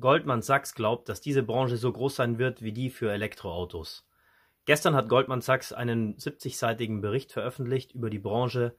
Goldman Sachs glaubt, dass diese Branche so groß sein wird wie die für Elektroautos. Gestern hat Goldman Sachs einen 70-seitigen Bericht veröffentlicht über die Branche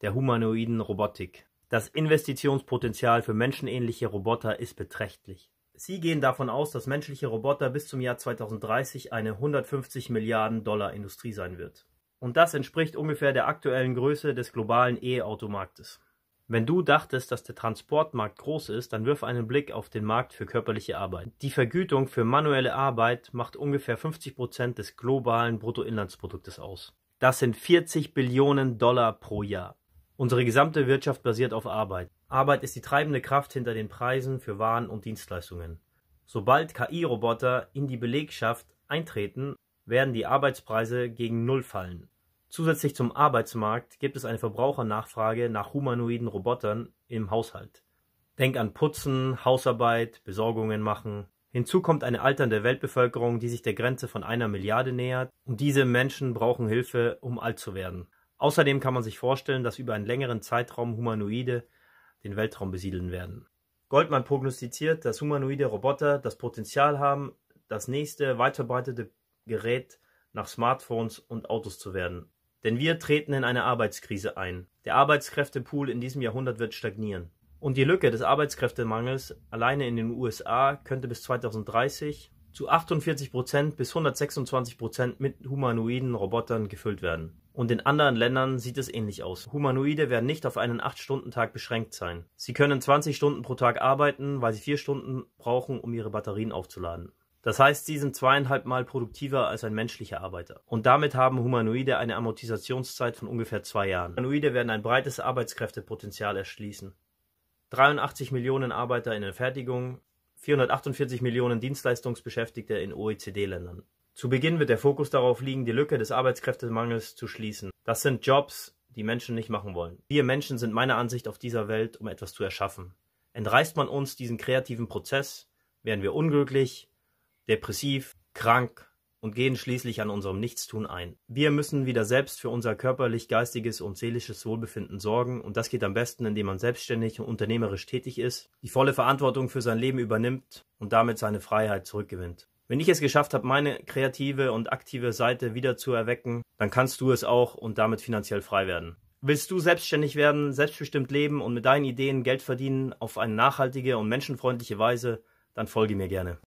der humanoiden Robotik. Das Investitionspotenzial für menschenähnliche Roboter ist beträchtlich. Sie gehen davon aus, dass menschliche Roboter bis zum Jahr 2030 eine 150 Milliarden Dollar Industrie sein wird. Und das entspricht ungefähr der aktuellen Größe des globalen E-Automarktes. Wenn du dachtest, dass der Transportmarkt groß ist, dann wirf einen Blick auf den Markt für körperliche Arbeit. Die Vergütung für manuelle Arbeit macht ungefähr 50 Prozent des globalen Bruttoinlandsproduktes aus. Das sind 40 Billionen Dollar pro Jahr. Unsere gesamte Wirtschaft basiert auf Arbeit. Arbeit ist die treibende Kraft hinter den Preisen für Waren und Dienstleistungen. Sobald KI-Roboter in die Belegschaft eintreten, werden die Arbeitspreise gegen Null fallen. Zusätzlich zum Arbeitsmarkt gibt es eine Verbrauchernachfrage nach humanoiden Robotern im Haushalt. Denk an Putzen, Hausarbeit, Besorgungen machen. Hinzu kommt eine alternde Weltbevölkerung, die sich der Grenze von einer Milliarde nähert, und diese Menschen brauchen Hilfe, um alt zu werden. Außerdem kann man sich vorstellen, dass über einen längeren Zeitraum Humanoide den Weltraum besiedeln werden. Goldman prognostiziert, dass humanoide Roboter das Potenzial haben, das nächste weitverbreitete Gerät nach Smartphones und Autos zu werden. Denn wir treten in eine Arbeitskrise ein. Der Arbeitskräftepool in diesem Jahrhundert wird stagnieren. Und die Lücke des Arbeitskräftemangels alleine in den USA könnte bis 2030 zu 48 Prozent bis 126 Prozent mit humanoiden Robotern gefüllt werden. Und in anderen Ländern sieht es ähnlich aus. Humanoide werden nicht auf einen 8-Stunden-Tag beschränkt sein. Sie können 20 Stunden pro Tag arbeiten, weil sie 4 Stunden brauchen, um ihre Batterien aufzuladen. Das heißt, sie sind zweieinhalb Mal produktiver als ein menschlicher Arbeiter. Und damit haben Humanoide eine Amortisationszeit von ungefähr zwei Jahren. Humanoide werden ein breites Arbeitskräftepotenzial erschließen. 83 Millionen Arbeiter in der Fertigung, 448 Millionen Dienstleistungsbeschäftigte in OECD-Ländern. Zu Beginn wird der Fokus darauf liegen, die Lücke des Arbeitskräftemangels zu schließen. Das sind Jobs, die Menschen nicht machen wollen. Wir Menschen sind meiner Ansicht auf dieser Welt, um etwas zu erschaffen. Entreißt man uns diesen kreativen Prozess, werden wir unglücklich, depressiv, krank und gehen schließlich an unserem Nichtstun ein. Wir müssen wieder selbst für unser körperlich, geistiges und seelisches Wohlbefinden sorgen und das geht am besten, indem man selbstständig und unternehmerisch tätig ist, die volle Verantwortung für sein Leben übernimmt und damit seine Freiheit zurückgewinnt. Wenn ich es geschafft habe, meine kreative und aktive Seite wieder zu erwecken, dann kannst du es auch und damit finanziell frei werden. Willst du selbstständig werden, selbstbestimmt leben und mit deinen Ideen Geld verdienen auf eine nachhaltige und menschenfreundliche Weise, dann folge mir gerne.